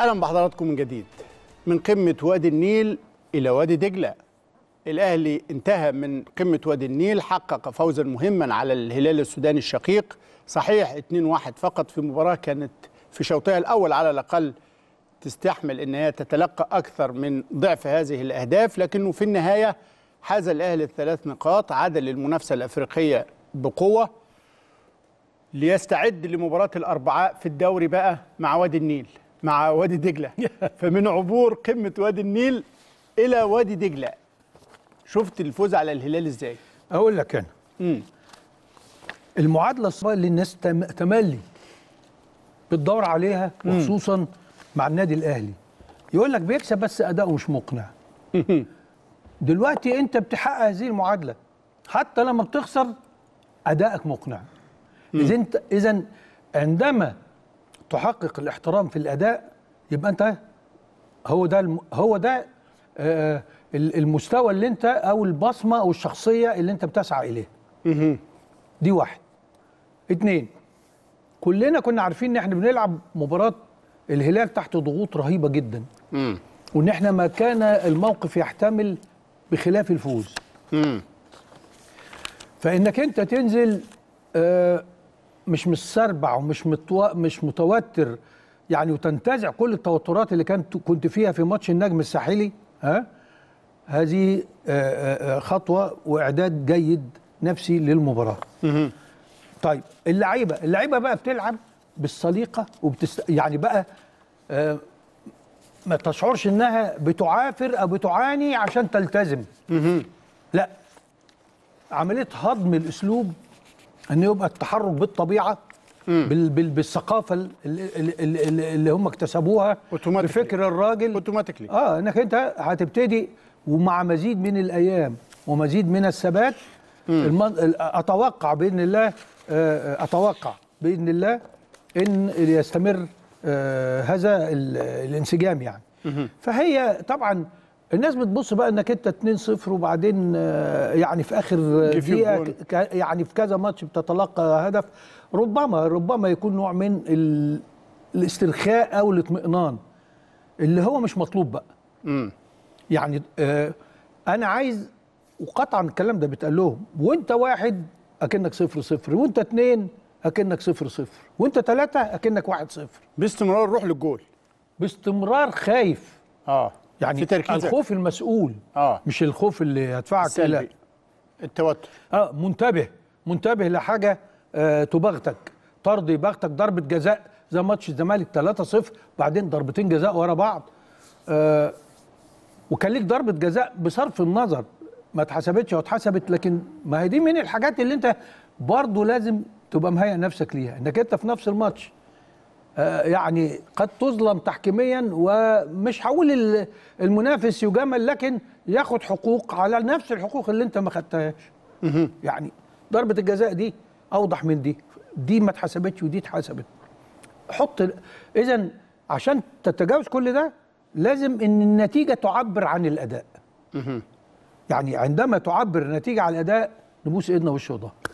اهلا بحضراتكم من جديد من قمه وادي النيل الى وادي دجله الاهلي انتهى من قمه وادي النيل حقق فوزا مهما على الهلال السوداني الشقيق صحيح 2-1 فقط في مباراه كانت في شوطها الاول على الاقل تستحمل ان هي تتلقى اكثر من ضعف هذه الاهداف لكنه في النهايه حاز الاهلي الثلاث نقاط عدل المنافسه الافريقيه بقوه ليستعد لمباراه الاربعاء في الدوري بقى مع وادي النيل مع وادي دجله فمن عبور قمه وادي النيل الى وادي دجله شفت الفوز على الهلال ازاي اقول لك انا امم المعادله الصعبه اللي الناس تملي بتدور عليها وخصوصا مم. مع النادي الاهلي يقول لك بيكسب بس اداؤه مش مقنع دلوقتي انت بتحقق هذه المعادله حتى لما بتخسر ادائك مقنع اذا انت اذا عندما تحقق الاحترام في الاداء يبقى انت هو ده الم... هو ده آه، المستوى اللي انت او البصمه او الشخصيه اللي انت بتسعى اليها دي واحد اتنين كلنا كنا عارفين ان احنا بنلعب مباراه الهلال تحت ضغوط رهيبه جدا وان احنا ما كان الموقف يحتمل بخلاف الفوز فانك انت تنزل آه مش متسربع ومش متو... مش متوتر يعني وتنتزع كل التوترات اللي كانت كنت فيها في ماتش النجم الساحلي ها هذه خطوه واعداد جيد نفسي للمباراه طيب اللعيبه اللعيبه بقى بتلعب بالسليقه وبتست يعني بقى ما تشعرش انها بتعافر او بتعاني عشان تلتزم لا عمليه هضم الاسلوب ان يبقى التحرك بالطبيعه بال بال بالثقافه اللي هم اكتسبوها بفكر الراجل اوتوماتيكلي اه انك انت هتبتدي ومع مزيد من الايام ومزيد من الثبات اتوقع باذن الله آه، اتوقع باذن الله ان يستمر آه، هذا الانسجام يعني فهي طبعا الناس بتبص بقى انك انت 2-0 وبعدين آه، يعني في اخر آه، دقيقه يعني في كذا ماتش بتتلقى هدف ربما ربما يكون نوع من الاسترخاء او الاطمئنان اللي هو مش مطلوب بقى م. يعني آه انا عايز وقطعا الكلام ده بيتقال لهم وانت واحد اكنك صفر صفر وانت اتنين اكنك صفر صفر وانت ثلاثه اكنك واحد صفر باستمرار روح للجول باستمرار خايف اه يعني الخوف المسؤول آه. مش الخوف اللي هيدفعك الى التوتر اه منتبه منتبه لحاجه آه تباغتك ترضي بغتك ضربه جزاء زي ماتش الزمالك 3-0 بعدين ضربتين جزاء ورا بعض آه وكان ليك ضربه جزاء بصرف النظر ما اتحسبتش او اتحسبت لكن ما هي دي من الحاجات اللي انت برضه لازم تبقى مهيئ نفسك ليها انك انت في نفس الماتش آه، يعني قد تظلم تحكيميا ومش هقول المنافس يجامل لكن ياخد حقوق على نفس الحقوق اللي انت ما خدتهاش يعني ضربه الجزاء دي اوضح من دي دي ما اتحسبتش ودي اتحسبت حط اذا عشان تتجاوز كل ده لازم ان النتيجه تعبر عن الاداء يعني عندما تعبر النتيجه عن الاداء نبوس ايدنا وش وضهر